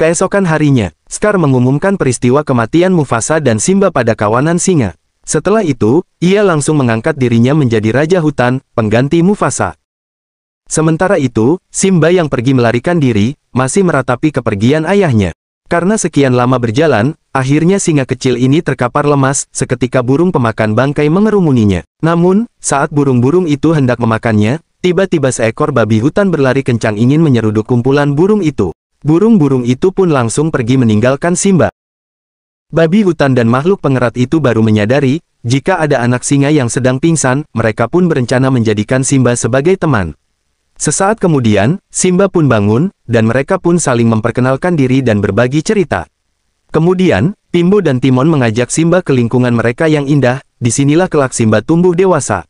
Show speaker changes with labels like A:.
A: Keesokan harinya, Scar mengumumkan peristiwa kematian Mufasa dan Simba pada kawanan singa. Setelah itu, ia langsung mengangkat dirinya menjadi Raja Hutan, pengganti Mufasa. Sementara itu, Simba yang pergi melarikan diri, masih meratapi kepergian ayahnya. Karena sekian lama berjalan, akhirnya singa kecil ini terkapar lemas, seketika burung pemakan bangkai mengerumuninya. Namun, saat burung-burung itu hendak memakannya, tiba-tiba seekor babi hutan berlari kencang ingin menyeruduk kumpulan burung itu. Burung-burung itu pun langsung pergi meninggalkan Simba. Babi hutan dan makhluk pengerat itu baru menyadari, jika ada anak singa yang sedang pingsan, mereka pun berencana menjadikan Simba sebagai teman. Sesaat kemudian, Simba pun bangun, dan mereka pun saling memperkenalkan diri dan berbagi cerita. Kemudian, Pimbo dan Timon mengajak Simba ke lingkungan mereka yang indah, disinilah kelak Simba tumbuh dewasa.